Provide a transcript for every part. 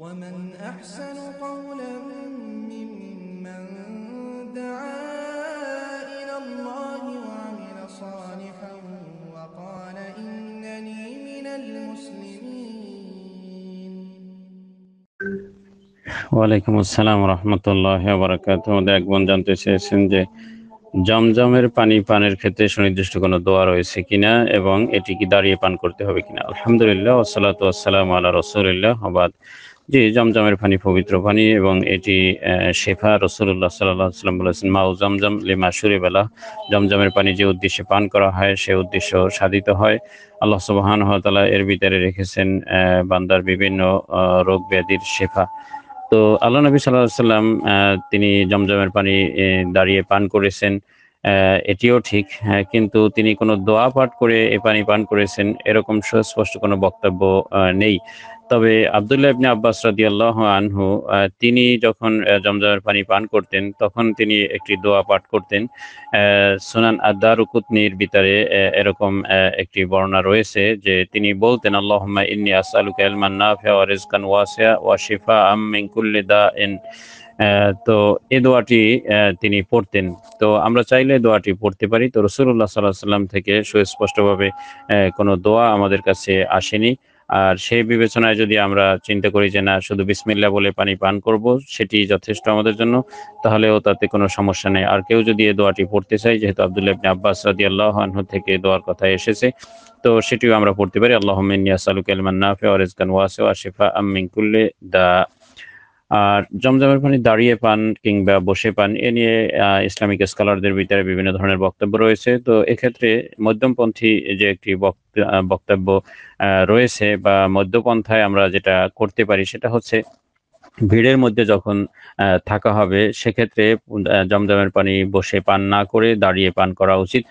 ومن أحسن قولا ممن دعا إلى الله وعمل صالحا وقال إنني من المسلمين ওয়ালাইকুম আসসালাম রহমতুল্লাহ বারাকাত এক বোন জানতে চেয়েছেন যে জমজমের পানি পানের ক্ষেত্রে সুনির্দিষ্ট কোনো দোয়া রয়েছে কিনা এবং এটি কি দাঁড়িয়ে পান করতে হবে কিনা আলহামদুলিল্লাহ ওসালাত ওসালাম আল্লাহ রসুলিল্লাহ আবাদ জি জমজমের পানি পবিত্র পানি এবং এটি শেফা রসুল্লাহ সাল্লাহ সাল্লাম বলেছেন মাউ জমজম লিমা সুরেবেলা জমজমের পানি যে উদ্দেশ্যে পান করা হয় সে উদ্দেশ্য সাধিত হয় আল্লাহ সুবাহান তালা এর ভিতরে রেখেছেন বান্দার বিভিন্ন রোগ ব্যাধির শেফা তো আল্লাহ নবী সাল্লাহ সাল্লাম তিনি জমজমের পানি দাঁড়িয়ে পান করেছেন এটিও ঠিক হ্যাঁ, কিন্তু তিনি কোনো দোয়া পাঠ করে এ পানি পান করেছেন এরকম সুস্পষ্ট কোনো বক্তব্য নেই তবে আবদুল্লাহ ইবনে আব্বাস আল্লাহ আনহু তিনি যখন জমজমের পানি পান করতেন তখন তিনি একটি দোয়া পাঠ করতেন সুনান আদার উকুতনির ভিতরে এরকম একটি বর্ণনা রয়েছে যে তিনি বলতেন আল্লাহ ইন্নি আসালুক ইলমান নাফিয়া ওয়া রিজকান ওয়াসিয়া ওয়া শিফা আম মিন কুল্লি তো এ দোয়াটি তিনি পড়তেন তো আমরা চাইলে দোয়াটি পড়তে পারি তো রসুল্লাহ সাল্লাহ সাল্লাম থেকে সুস্পষ্টভাবে কোনো দোয়া আমাদের কাছে আসেনি আর সেই বিবেচনায় যদি আমরা চিন্তা করি যে না শুধু বিসমিল্লা বলে পানি পান করব সেটি যথেষ্ট আমাদের জন্য তাহলেও তাতে কোনো সমস্যা নেই আর কেউ যদি এ দোয়াটি পড়তে চাই যেহেতু আবদুল্লাহ আব্বাস রাদি আল্লাহ থেকে দোয়ার কথা এসেছে তো সেটিও আমরা পড়তে পারি আল্লাহ মিনিয়া সালুক আলমান নাফে ওয়ারিজকান ওয়াসে ওয়াশিফা আমিনকুল্লে দা আর জমজমের পানি দাঁড়িয়ে পান কিংবা বসে পান এ নিয়ে ইসলামিক স্কলারদের ভিতরে বিভিন্ন ধরনের বক্তব্য রয়েছে তো এক্ষেত্রে মধ্যমপন্থী যে একটি বক্তব্য রয়েছে বা মধ্যপন্থায় আমরা যেটা করতে পারি সেটা হচ্ছে ভিড়ের মধ্যে যখন থাকা হবে সেক্ষেত্রে জমজমের পানি বসে পান না করে দাঁড়িয়ে পান করা উচিত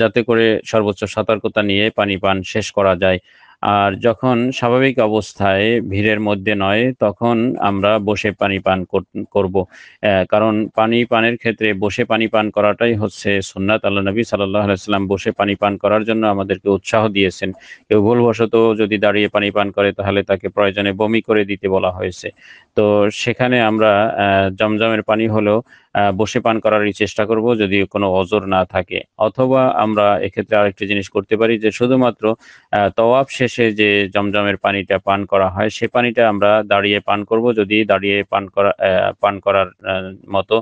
যাতে করে সর্বোচ্চ সতর্কতা নিয়ে পানি পান শেষ করা যায় আর যখন স্বাভাবিক অবস্থায় ভিড়ের মধ্যে নয় তখন আমরা বসে পানি পান করব কারণ পানি পানের ক্ষেত্রে বসে পানি পান করাটাই হচ্ছে সুন্নাত আল্লাহ নবী সাল্লাহ আলাইসাল্লাম বসে পানি পান করার জন্য আমাদেরকে উৎসাহ দিয়েছেন কেউ ভুলবশত যদি দাঁড়িয়ে পানি পান করে তাহলে তাকে প্রয়োজনে বমি করে দিতে বলা হয়েছে তো সেখানে আমরা জমজমের পানি হলেও বসে পান করার চেষ্টা করব যদি কোনো অজর না থাকে অথবা আমরা এক্ষেত্রে আরেকটি জিনিস করতে পারি যে শুধুমাত্র তওয়াব শেষে যে জমজমের পানিটা পান করা হয় সে পানিটা আমরা দাঁড়িয়ে পান করব যদি দাঁড়িয়ে পান করা পান করার মতো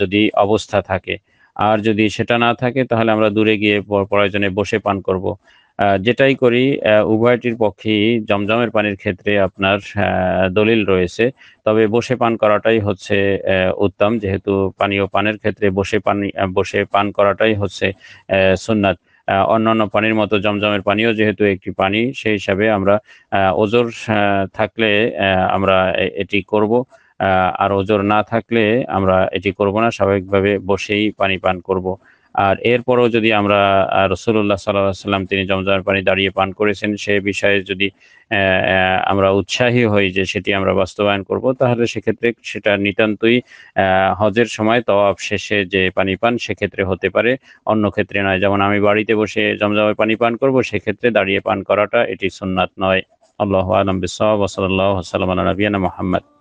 যদি অবস্থা থাকে আর যদি সেটা না থাকে তাহলে আমরা দূরে গিয়ে প্রয়োজনে বসে পান করব যেটাই করি উভয়টির পক্ষেই জমজমের পানির ক্ষেত্রে আপনার দলিল রয়েছে তবে বসে পান করাটাই হচ্ছে উত্তম যেহেতু পানীয় পানের ক্ষেত্রে বসে পানি বসে পান করাটাই হচ্ছে সুন্নাত অন্যান্য পানির মতো জমজমের পানিও যেহেতু একটি পানি সেই হিসাবে আমরা ওজোর থাকলে আমরা এটি করব আর ওজোর না থাকলে আমরা এটি করব না স্বাভাবিকভাবে বসেই পানি পান করব। আর এরপরও যদি আমরা রসুল্লাহ সাল্লাহ সাল্লাম তিনি জমজমের পানি দাঁড়িয়ে পান করেছেন সে বিষয়ে যদি আমরা উৎসাহী হই যে সেটি আমরা বাস্তবায়ন করব তাহলে সেক্ষেত্রে সেটা নিতান্তই হজের সময় তওয়াব শেষে যে পানি পান সেক্ষেত্রে হতে পারে অন্য ক্ষেত্রে নয় যেমন আমি বাড়িতে বসে জমজমের পানি পান করব সেক্ষেত্রে দাঁড়িয়ে পান করাটা এটি সুন্নাত নয় আল্লাহ আলম বিসাল্লাহ সাল্লাম নবীনা মোহাম্মদ